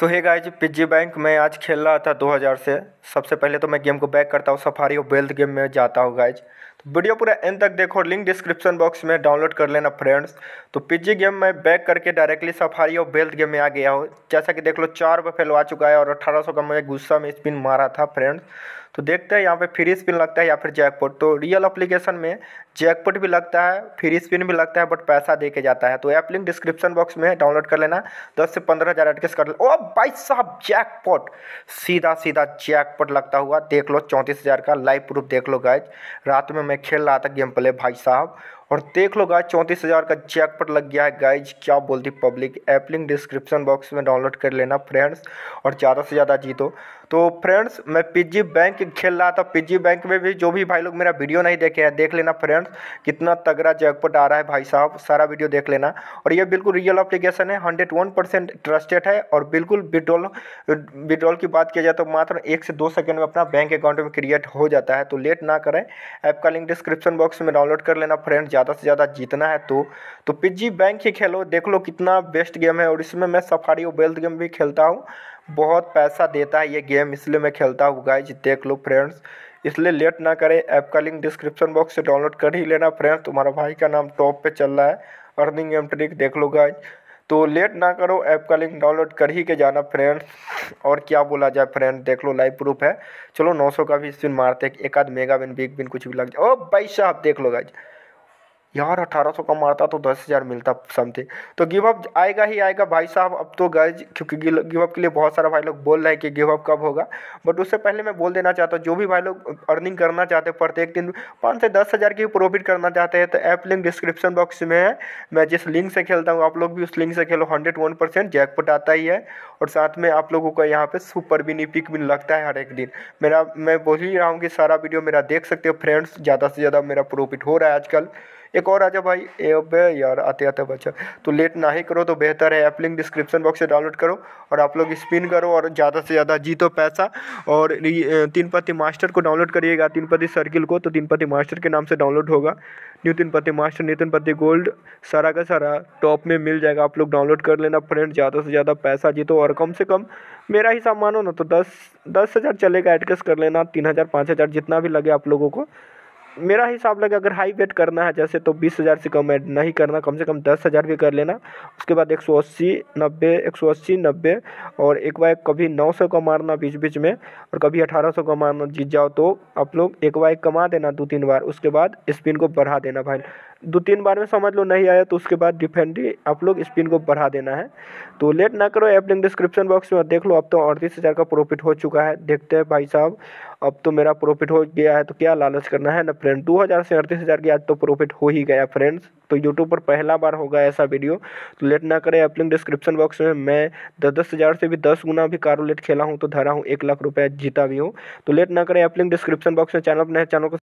सो है guys PG bank में आज खेल रहा था 2000 से सबसे पहले तो मैं गेम को बैक करता हूँ सफारी और बेल्थ गेम में जाता हूँ गाइज तो वीडियो पूरा एंड तक देखो लिंक डिस्क्रिप्शन बॉक्स में डाउनलोड कर लेना फ्रेंड्स तो पिजी गेम में बैक करके डायरेक्टली सफारी और बेल्थ गेम में आ गया हो जैसा कि देख लो चार बार फैलवा चुका है और अठारह का मुझे गुस्सा में स्पिन मारा था फ्रेंड्स तो देखते हैं यहाँ पे फ्री स्पिन लगता है या फिर जैकपॉट तो रियल एप्लीकेशन में जैकपॉट भी लगता है फ्री स्पिन भी लगता है बट पैसा दे के जाता है तो ऐप लिंक डिस्क्रिप्शन बॉक्स में डाउनलोड कर लेना दस से पंद्रह हज़ार एडकेस कर लेना ओ भाई साहब जैकपॉट सीधा सीधा जैकपॉट लगता हुआ देख लो चौंतीस हज़ार का लाइव प्रूफ देख लो गाइज रात में मैं खेल रहा था गेम प्ले भाई साहब और देख लो गाइज चौंतीस हज़ार का जैकपट लग गया है गाइज क्या बोलती public app link description box में डाउनलोड कर लेना फ्रेंड्स और ज़्यादा से ज़्यादा जीतो तो फ्रेंड्स मैं पिजी बैंक खेल रहा था पिजी बैंक में भी जो भी भाई लोग मेरा वीडियो नहीं देखे हैं देख लेना फ्रेंड्स कितना तगड़ा जैकपट आ रहा है भाई साहब सारा वीडियो देख लेना और ये बिल्कुल रियल अप्लीकेशन है हंड्रेड वन परसेंट ट्रस्टेड है और बिल्कुल विड्रॉल विड्रॉल की बात किया जाए तो मात्र एक से दो सेकेंड में अपना बैंक अकाउंट में क्रिएट हो जाता है तो लेट ना करें ऐप का लिंक डिस्क्रिप्शन बॉक्स में डाउनलोड कर लेना फ्रेंड्स ज़्यादा से ज़्यादा जीतना है तो तो पिज्जी बैंक ही खेलो देख लो कितना बेस्ट गेम है और इसमें मैं सफारी और बेल्थ गेम भी खेलता हूँ बहुत पैसा देता है ये गेम इसलिए मैं खेलता हूँ गाइज देख लो फ्रेंड्स इसलिए लेट ना करें ऐप का लिंक डिस्क्रिप्शन बॉक्स से डाउनलोड कर ही लेना फ्रेंड्स तुम्हारा भाई का नाम टॉप पर चल रहा है अर्निंग एम ट्रिक देख लो गाइज तो लेट ना करो ऐप का लिंक डाउनलोड कर ही के जाना फ्रेंड्स और क्या बोला जाए फ्रेंड देख लो लाइव प्रूफ है चलो 900 का भी स्पिन मारते एक आध मेगा बिन बिग बिन कुछ भी लग जाए ओ भाई साहब देख लो गाइज यार अठारह सौ का मारता तो दस हज़ार मिलता समथिंग तो गिव अप आएगा ही आएगा भाई साहब अब तो गए क्योंकि गिव अप के लिए बहुत सारा भाई लोग बोल रहे हैं कि गिव अप कब होगा बट उससे पहले मैं बोल देना चाहता हूँ जो भी भाई लोग अर्निंग करना चाहते हैं प्रत्येक दिन पाँच से दस हज़ार की प्रॉफिट करना चाहते हैं तो ऐप लिंक डिस्क्रिप्शन बॉक्स में है मैं जिस लिंक से खेलता हूँ आप लोग भी उस लिंक से खेलो हंड्रेड वन परसेंट जैकपॉट आता ही है और साथ में आप लोगों का यहाँ पे सुपर भी पिक भी लगता है हर एक दिन मेरा मैं बोल ही रहा हूँ कि सारा वीडियो मेरा देख सकते हो फ्रेंड्स ज़्यादा से ज़्यादा मेरा प्रॉफिट हो रहा है आजकल एक और आजा भाई ए यार आते आते बच्चा तो लेट ना ही करो तो बेहतर है ऐप लिंक डिस्क्रिप्शन बॉक्स से डाउनलोड करो और आप लोग स्पिन करो और ज़्यादा से ज़्यादा जीतो पैसा और तीन पति मास्टर को डाउनलोड करिएगा तीन पति सर्किल को तो तीन पति मास्टर के नाम से डाउनलोड होगा न्यू तीन पति मास्टर न्यू तीन पति गोल्ड सारा का सारा टॉप में मिल जाएगा आप लोग डाउनलोड कर लेना फ्रेंड ज़्यादा से ज़्यादा पैसा जीतो और और कम से कम मेरा हिसाब मानो ना तो दस दस हज़ार चलेगा एडजस्ट कर लेना तीन हज़ार पाँच हज़ार जितना भी लगे आप लोगों को मेरा हिसाब लगे अगर हाई वेट करना है जैसे तो बीस हज़ार से कम एड नहीं करना कम से कम दस हज़ार भी कर लेना उसके बाद एक सौ अस्सी नब्बे एक सौ अस्सी नब्बे और एक बार कभी नौ सौ का मारना बीच बीच में और कभी अठारह सौ का मारना जीत जाओ तो आप लोग एक बार कमा देना दो तीन बार उसके बाद स्पिन को बढ़ा देना भाई दो तीन बार में समझ लो नहीं आया तो उसके बाद ही आप लोग स्पिन को बढ़ा देना है तो लेट ना करो ऐप लिंक डिस्क्रिप्शन बॉक्स में देख लो अब तो अड़तीस हज़ार का प्रॉफिट हो चुका है देखते हैं भाई साहब अब तो मेरा प्रॉफिट हो गया है तो क्या लालच करना है ना फ्रेंड दो हज़ार से अड़तीस हज़ार की आज तो प्रॉफिट हो ही गया फ्रेंड्स तो यूट्यूब पर पहला बार होगा ऐसा वीडियो तो लेट ना करें ऐप लिंक डिस्क्रिप्शन बॉक्स में मैं दस दस हज़ार से भी दस गुना भी कारो लेट खेला हूँ तो धरा हूँ एक लाख रुपया जीता भी हूँ तो लेट ना करें ऐप लिंक डिस्क्रिप्शन बॉक्स में चैनल अपने चैनल को